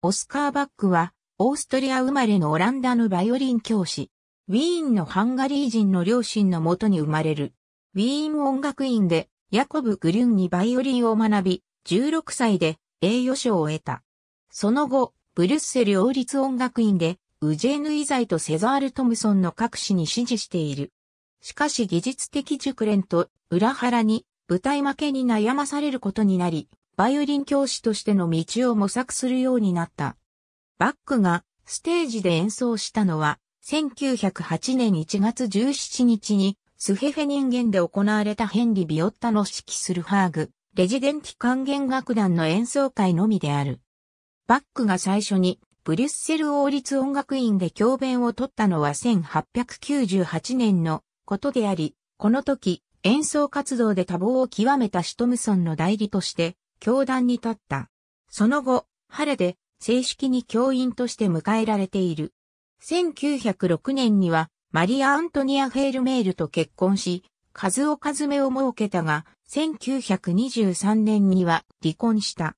オスカー・バックは、オーストリア生まれのオランダのバイオリン教師。ウィーンのハンガリー人の両親のもとに生まれる。ウィーン音楽院で、ヤコブ・グリュンにバイオリンを学び、16歳で栄誉賞を得た。その後、ブリュッセル王立音楽院で、ウジェーヌ・イザイとセザール・トムソンの各詞に支持している。しかし技術的熟練と裏腹に舞台負けに悩まされることになり、バイオリン教師としての道を模索するようになった。バックがステージで演奏したのは、1908年1月17日にスヘフェ人間で行われたヘンリ・ー・ビオッタの指揮するハーグ、レジデンティ管弦楽団の演奏会のみである。バックが最初にブリュッセル王立音楽院で教鞭を取ったのは1898年のことであり、この時演奏活動で多忙を極めたシトムソンの代理として教壇に立った。その後、晴れで正式に教員として迎えられている。1906年にはマリア・アントニア・フェールメールと結婚し、数を数めを設けたが、1923年には離婚した。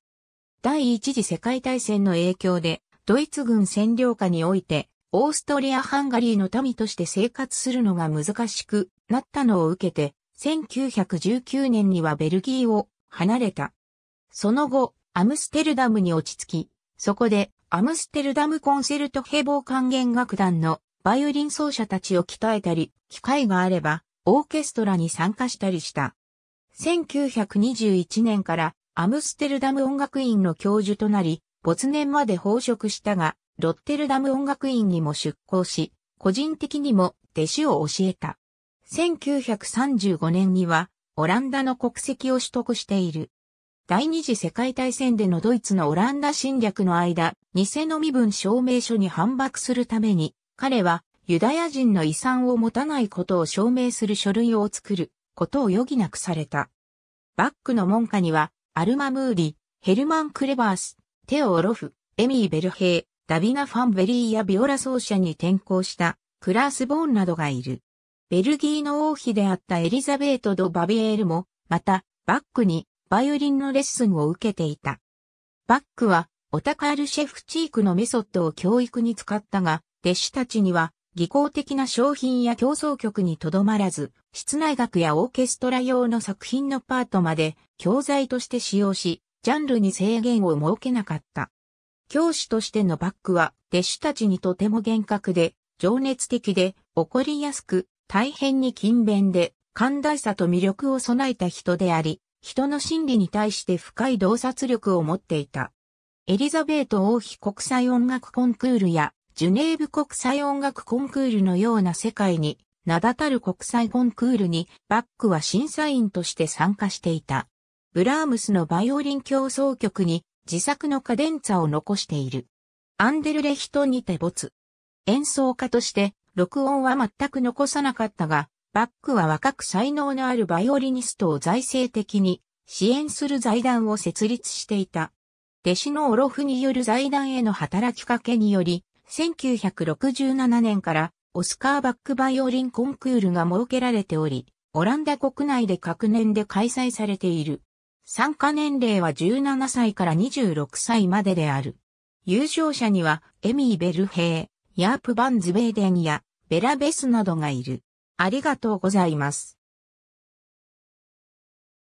第一次世界大戦の影響で、ドイツ軍占領下において、オーストリア・ハンガリーの民として生活するのが難しくなったのを受けて、1919年にはベルギーを離れた。その後、アムステルダムに落ち着き、そこでアムステルダムコンセルトヘボー管弦楽団のバイオリン奏者たちを鍛えたり、機会があればオーケストラに参加したりした。1921年からアムステルダム音楽院の教授となり、没年まで放職したが、ロッテルダム音楽院にも出向し、個人的にも弟子を教えた。1935年には、オランダの国籍を取得している。第二次世界大戦でのドイツのオランダ侵略の間、偽の身分証明書に反駁するために、彼はユダヤ人の遺産を持たないことを証明する書類を作ることを余儀なくされた。バックの門下には、アルマムーリ、ヘルマン・クレバース、テオ・オロフ、エミー・ベルヘイ、ダビナ・ファンベリーやビオラ奏者に転校したクラース・ボーンなどがいる。ベルギーの王妃であったエリザベート・ド・バビエールも、また、バックにバイオリンのレッスンを受けていた。バックは、オタカール・シェフチークのメソッドを教育に使ったが、弟子たちには、技巧的な商品や競争曲にとどまらず、室内楽やオーケストラ用の作品のパートまで教材として使用し、ジャンルに制限を設けなかった。教師としてのバックは、弟子たちにとても厳格で、情熱的で、起こりやすく、大変に勤勉で、寛大さと魅力を備えた人であり、人の心理に対して深い洞察力を持っていた。エリザベート王妃国際音楽コンクールやジュネーブ国際音楽コンクールのような世界に名だたる国際コンクールにバックは審査員として参加していた。ブラームスのバイオリン競争曲に自作のカデンツァを残している。アンデルレヒトにて没。演奏家として録音は全く残さなかったが、バックは若く才能のあるバイオリニストを財政的に支援する財団を設立していた。弟子のオロフによる財団への働きかけにより、1967年からオスカーバックバイオリンコンクールが設けられており、オランダ国内で各年で開催されている。参加年齢は17歳から26歳までである。優勝者にはエミー・ベルヘイ、ヤープ・バンズ・ベーデンやベラ・ベスなどがいる。ありがとうございます。